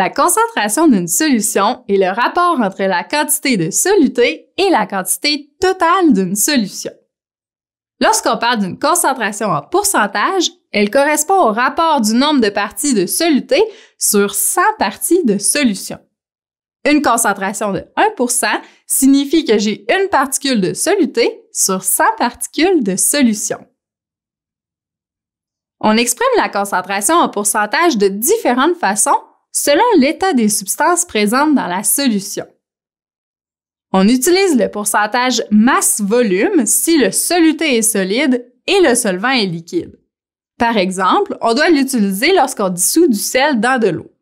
La concentration d'une solution est le rapport entre la quantité de soluté et la quantité totale d'une solution. Lorsqu'on parle d'une concentration en pourcentage, elle correspond au rapport du nombre de parties de soluté sur 100 parties de solution. Une concentration de 1 signifie que j'ai une particule de soluté sur 100 particules de solution. On exprime la concentration en pourcentage de différentes façons selon l'état des substances présentes dans la solution. On utilise le pourcentage masse-volume si le soluté est solide et le solvant est liquide. Par exemple, on doit l'utiliser lorsqu'on dissout du sel dans de l'eau.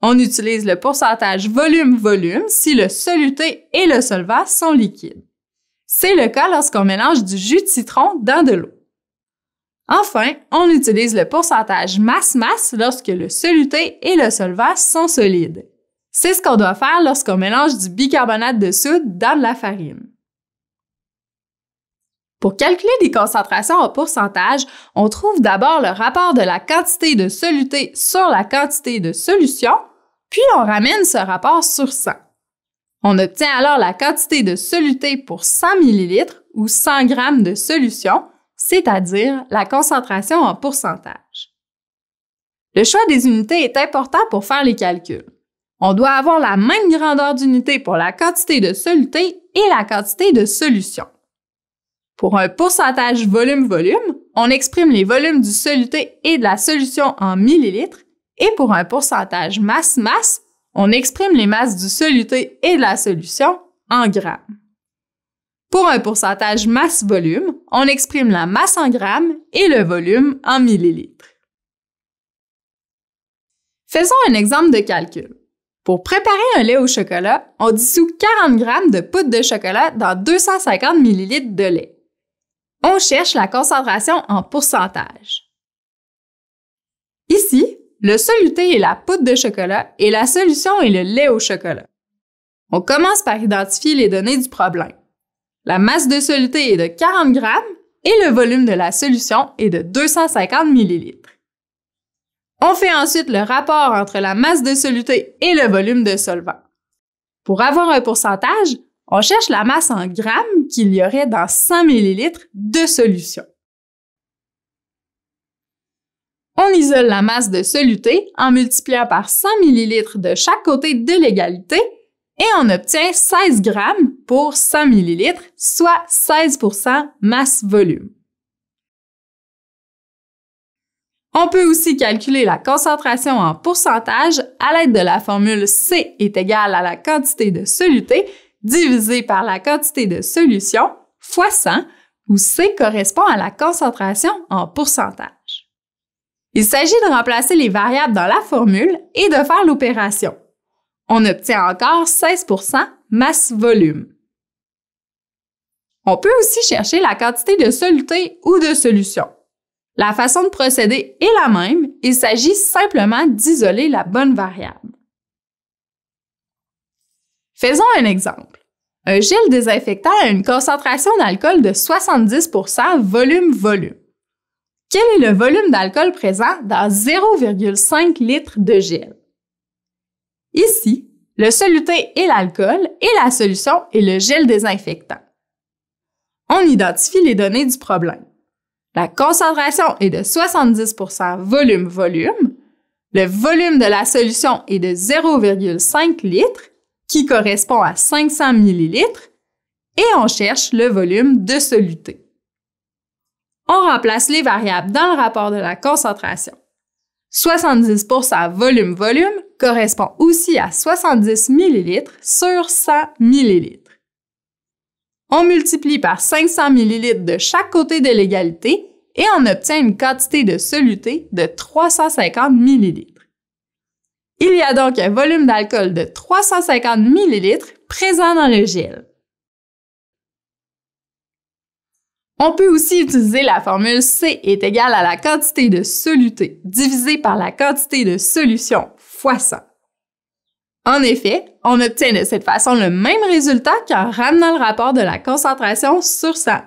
On utilise le pourcentage volume-volume si le soluté et le solvant sont liquides. C'est le cas lorsqu'on mélange du jus de citron dans de l'eau. Enfin, on utilise le pourcentage masse-masse lorsque le soluté et le solvant sont solides. C'est ce qu'on doit faire lorsqu'on mélange du bicarbonate de soude dans de la farine. Pour calculer des concentrations en pourcentage, on trouve d'abord le rapport de la quantité de soluté sur la quantité de solution, puis on ramène ce rapport sur 100. On obtient alors la quantité de soluté pour 100 ml ou 100 g de solution c'est-à-dire la concentration en pourcentage. Le choix des unités est important pour faire les calculs. On doit avoir la même grandeur d'unité pour la quantité de soluté et la quantité de solution. Pour un pourcentage volume-volume, on exprime les volumes du soluté et de la solution en millilitres, et pour un pourcentage masse-masse, on exprime les masses du soluté et de la solution en grammes. Pour un pourcentage masse-volume, on exprime la masse en grammes et le volume en millilitres. Faisons un exemple de calcul. Pour préparer un lait au chocolat, on dissout 40 g de poudre de chocolat dans 250 millilitres de lait. On cherche la concentration en pourcentage. Ici, le soluté est la poudre de chocolat et la solution est le lait au chocolat. On commence par identifier les données du problème. La masse de soluté est de 40 g et le volume de la solution est de 250 ml. On fait ensuite le rapport entre la masse de soluté et le volume de solvant. Pour avoir un pourcentage, on cherche la masse en grammes qu'il y aurait dans 100 ml de solution. On isole la masse de soluté en multipliant par 100 ml de chaque côté de l'égalité et on obtient 16 grammes pour 100 ml, soit 16 masse-volume. On peut aussi calculer la concentration en pourcentage à l'aide de la formule C est égale à la quantité de soluté divisée par la quantité de solution fois 100, où C correspond à la concentration en pourcentage. Il s'agit de remplacer les variables dans la formule et de faire l'opération on obtient encore 16 masse-volume. On peut aussi chercher la quantité de soluté ou de solution. La façon de procéder est la même, il s'agit simplement d'isoler la bonne variable. Faisons un exemple. Un gel désinfectant a une concentration d'alcool de 70 volume-volume. Quel est le volume d'alcool présent dans 0,5 litres de gel? Ici, le soluté est l'alcool et la solution est le gel désinfectant. On identifie les données du problème. La concentration est de 70 volume-volume. Le volume de la solution est de 0,5 litres, qui correspond à 500 millilitres. Et on cherche le volume de soluté. On remplace les variables dans le rapport de la concentration. 70% volume-volume correspond aussi à 70 ml sur 100 ml. On multiplie par 500 ml de chaque côté de l'égalité et on obtient une quantité de soluté de 350 ml. Il y a donc un volume d'alcool de 350 ml présent dans le gel. On peut aussi utiliser la formule C est égale à la quantité de soluté divisée par la quantité de solution fois 100. En effet, on obtient de cette façon le même résultat qu'en ramenant le rapport de la concentration sur 100